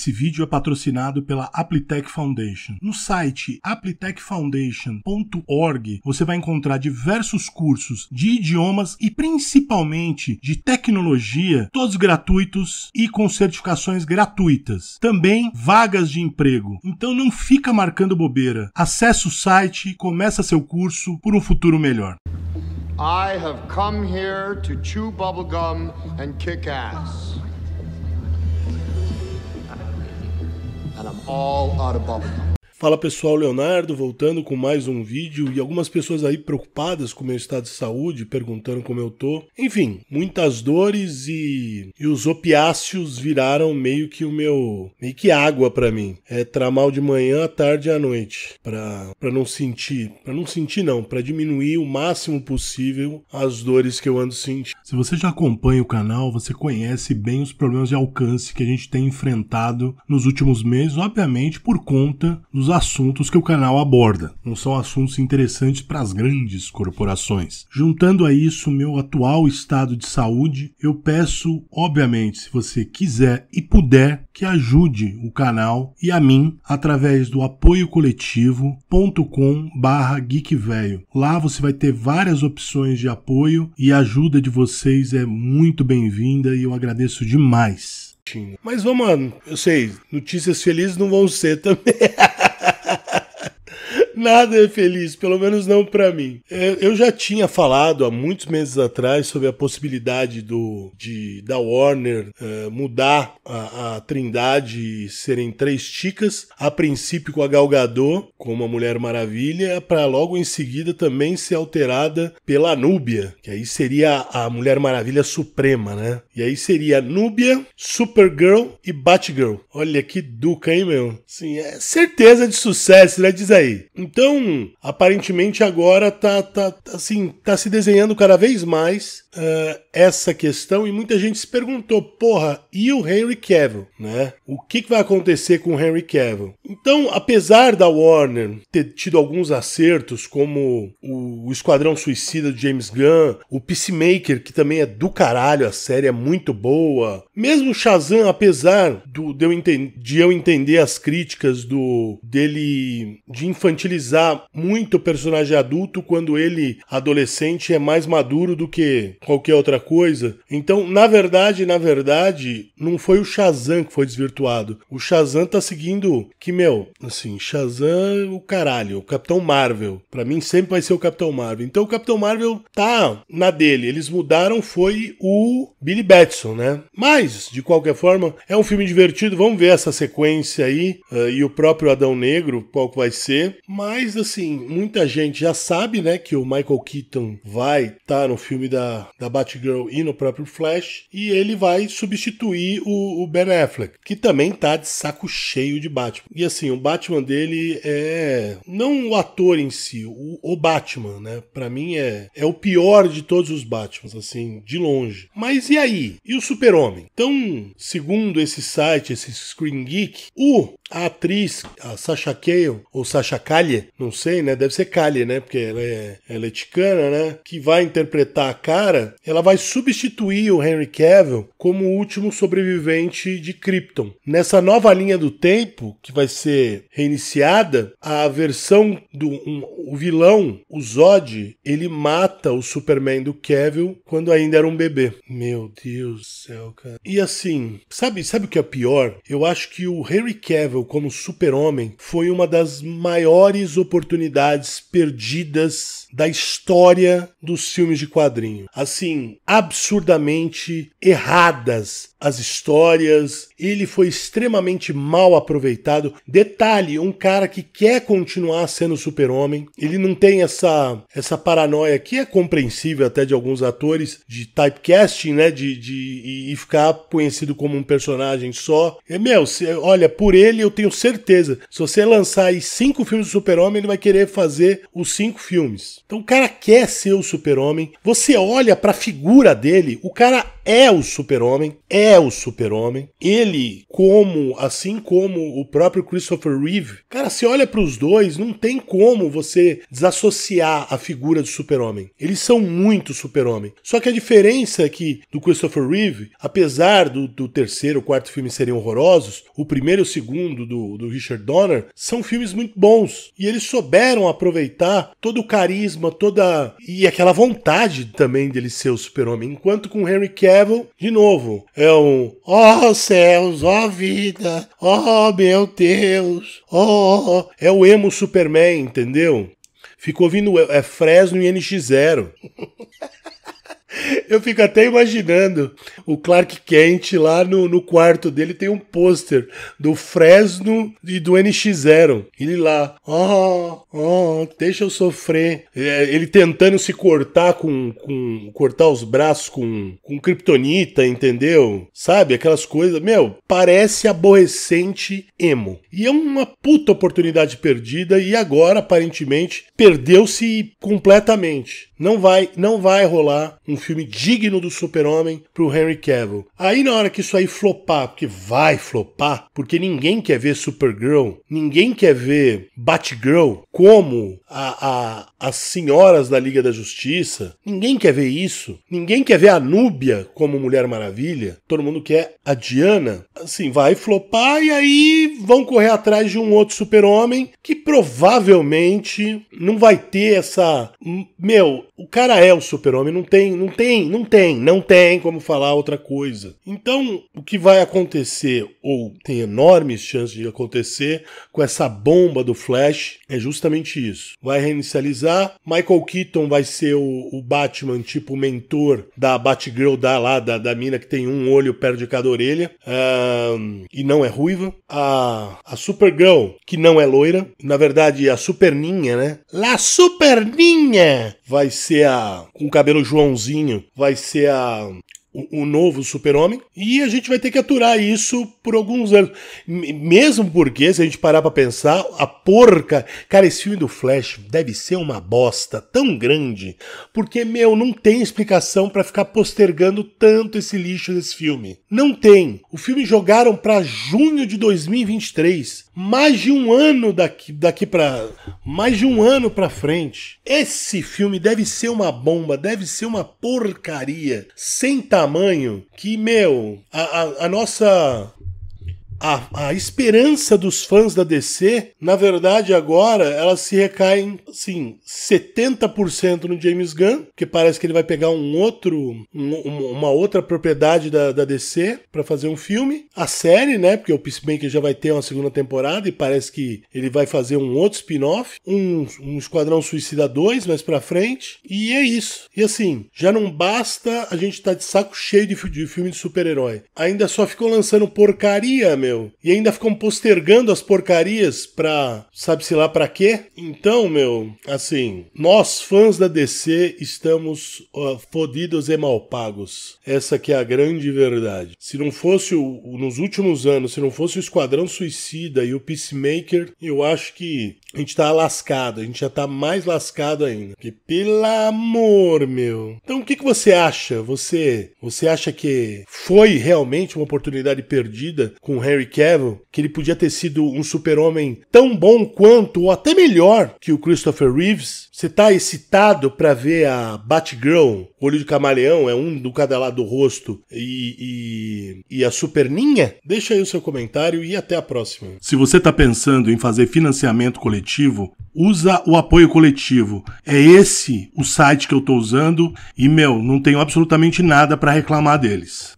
Esse vídeo é patrocinado pela Applitech Foundation. No site applitechfoundation.org você vai encontrar diversos cursos de idiomas e principalmente de tecnologia, todos gratuitos e com certificações gratuitas. Também vagas de emprego. Então não fica marcando bobeira. Acesse o site, começa seu curso por um futuro melhor. I have come here to chew bubblegum and kick ass. and I'm all out of bubblegum. Fala pessoal, Leonardo, voltando com mais um vídeo e algumas pessoas aí preocupadas com o meu estado de saúde, perguntando como eu tô. Enfim, muitas dores e, e os opiáceos viraram meio que o meu, meio que água para mim. É tramal de manhã, à tarde e à noite, para para não sentir, para não sentir não, para diminuir o máximo possível as dores que eu ando sentindo. Se você já acompanha o canal, você conhece bem os problemas de alcance que a gente tem enfrentado nos últimos meses, obviamente por conta dos assuntos que o canal aborda, não são assuntos interessantes para as grandes corporações. Juntando a isso meu atual estado de saúde, eu peço, obviamente, se você quiser e puder, que ajude o canal e a mim através do apoio coletivo.com/geekvelho. Lá você vai ter várias opções de apoio e a ajuda de vocês é muito bem-vinda e eu agradeço demais. Mas vamos, eu sei, notícias felizes não vão ser também. Nada é feliz, pelo menos não para mim. É, eu já tinha falado há muitos meses atrás sobre a possibilidade do de da Warner uh, mudar a, a, Trindade serem três chicas. a princípio com a Gal Gadot como a Mulher Maravilha, para logo em seguida também ser alterada pela Núbia, que aí seria a Mulher Maravilha Suprema, né? E aí seria Núbia, Supergirl e Batgirl. Olha que duca, hein, meu? Sim, é certeza de sucesso, né? Diz aí. Então, aparentemente agora tá, tá, tá, assim, tá se desenhando cada vez mais uh, essa questão e muita gente se perguntou, porra, e o Henry Cavill, né? O que, que vai acontecer com o Henry Cavill? Então, apesar da Warner ter tido alguns acertos, como o Esquadrão Suicida de James Gunn, o Peacemaker, que também é do caralho, a série é muito boa, mesmo Shazam, apesar do, de, eu de eu entender as críticas do dele de infantilidade utilizar muito o personagem adulto quando ele, adolescente, é mais maduro do que qualquer outra coisa. Então, na verdade, na verdade, não foi o Shazam que foi desvirtuado. O Shazam tá seguindo que, meu, assim, Shazam, o caralho, o Capitão Marvel. Para mim sempre vai ser o Capitão Marvel. Então, o Capitão Marvel tá na dele. Eles mudaram foi o Billy Batson, né? Mas, de qualquer forma, é um filme divertido. Vamos ver essa sequência aí uh, e o próprio Adão Negro, qual que vai ser. Mas, assim, muita gente já sabe, né, que o Michael Keaton vai estar tá no filme da, da Batgirl e no próprio Flash, e ele vai substituir o, o Ben Affleck, que também tá de saco cheio de Batman. E, assim, o Batman dele é não o ator em si, o, o Batman, né? Para mim é, é o pior de todos os Batmans, assim, de longe. Mas e aí? E o Super-Homem? Então, segundo esse site, esse Screen Geek, o, a atriz, a Sasha Cale, ou Sasha Kali não sei, né? Deve ser Calha, né? Porque ela é, ela é ticana, né? Que vai interpretar a cara, ela vai substituir o Henry Cavill como o último sobrevivente de Krypton. Nessa nova linha do tempo, que vai ser reiniciada, a versão do um, o vilão, o Zod, ele mata o Superman do Cavill quando ainda era um bebê. Meu Deus do céu, cara. E assim, sabe, sabe o que é pior? Eu acho que o Henry Cavill como Super-Homem foi uma das maiores maiores oportunidades perdidas da história dos filmes de quadrinho. Assim, absurdamente erradas as histórias, ele foi extremamente mal aproveitado. Detalhe, um cara que quer continuar sendo super-homem, ele não tem essa essa paranoia que é compreensível até de alguns atores de typecasting, né, de, de e, ficar conhecido como um personagem só. É meu, olha, por ele eu tenho certeza, se você lançar aí cinco filmes do super super-homem, ele vai querer fazer os cinco filmes. Então o cara quer ser o super-homem. Você olha para a figura dele, o cara é o super-homem, é o super-homem. Ele, como assim como o próprio Christopher Reeve, cara, se olha para os dois, não tem como você desassociar a figura do super-homem. Eles são muito super-homem. Só que a diferença é que do Christopher Reeve, apesar do, do terceiro, quarto filme serem horrorosos, o primeiro e o segundo do, do Richard Donner são filmes muito bons. E eles souberam aproveitar todo o carisma, toda. e aquela vontade também dele ser o super-homem. Enquanto com Henry Cavill, de novo, é um. Oh céus, oh vida, oh meu Deus, oh. oh. É o emo Superman, entendeu? Ficou vindo é, é Fresno e NX0. Eu fico até imaginando o Clark Kent lá no, no quarto dele tem um pôster do Fresno e do NX0. Ele lá, ó, oh, ah, ó, oh, ah, deixa eu sofrer. É, ele tentando se cortar com, com cortar os braços com, com kryptonita, entendeu? Sabe, aquelas coisas. Meu, parece aborrecente emo. E é uma puta oportunidade perdida e agora, aparentemente, perdeu-se completamente. Não vai, não vai rolar um filme digno do Super-Homem pro Henry Cavill. Aí na hora que isso aí flopar, porque vai flopar, porque ninguém quer ver Supergirl, ninguém quer ver Batgirl como a, a, as senhoras da Liga da Justiça, ninguém quer ver isso, ninguém quer ver a Núbia como Mulher Maravilha, todo mundo quer a Diana. Assim, vai flopar e aí vão correr atrás de um outro Super-Homem que provavelmente não vai ter essa. Meu, o cara é o super-homem, não tem, não tem, não tem, não tem como falar outra coisa. Então, o que vai acontecer, ou tem enormes chances de acontecer, com essa bomba do Flash, é justamente isso. Vai reinicializar, Michael Keaton vai ser o, o Batman, tipo mentor da Batgirl, da lá, da, da mina que tem um olho perto de cada orelha, um, e não é ruiva. A, a Supergirl, que não é loira, na verdade, a Superninha, né? La Superninha! vai ser a. Com o cabelo Joãozinho, vai ser a o, o novo super-homem, e a gente vai ter que aturar isso por alguns anos. Mesmo porque, se a gente parar pra pensar, a porca. Cara, esse filme do Flash deve ser uma bosta tão grande, porque, meu, não tem explicação para ficar postergando tanto esse lixo desse filme. Não tem. O filme jogaram para junho de 2023. Mais de um ano daqui, daqui para Mais de um ano pra frente. Esse filme deve ser uma bomba, deve ser uma porcaria. Sem tamanho que, meu, a, a, a nossa a, a esperança dos fãs da DC, na verdade, agora ela se recai em assim, 70% no James Gunn, que parece que ele vai pegar um outro, um, uma outra propriedade da, da DC para fazer um filme. A série, né? Porque o Peacemaker já vai ter uma segunda temporada e parece que ele vai fazer um outro spin-off, um, um Esquadrão Suicida 2 mais pra frente. E é isso. E assim, já não basta a gente estar tá de saco cheio de, de filme de super-herói. Ainda só ficou lançando porcaria, meu meu, e ainda ficam postergando as porcarias pra sabe-se lá pra quê? Então, meu, assim, nós fãs da DC estamos uh, fodidos e mal pagos. Essa que é a grande verdade. Se não fosse o, nos últimos anos, se não fosse o Esquadrão Suicida e o Peacemaker, eu acho que a gente tá lascado, a gente já tá mais lascado ainda. Que pelo amor, meu. Então o que, que você acha? Você você acha que foi realmente uma oportunidade perdida com o Henry Cavill? Que ele podia ter sido um super-homem tão bom quanto, ou até melhor, que o Christopher Reeves? Você tá excitado para ver a Batgirl, olho de camaleão, é um do cada lado do rosto, e, e, e a Superninha? Deixa aí o seu comentário e até a próxima. Se você tá pensando em fazer financiamento coletivo, usa o apoio coletivo. É esse o site que eu tô usando e, meu, não tenho absolutamente nada para reclamar deles.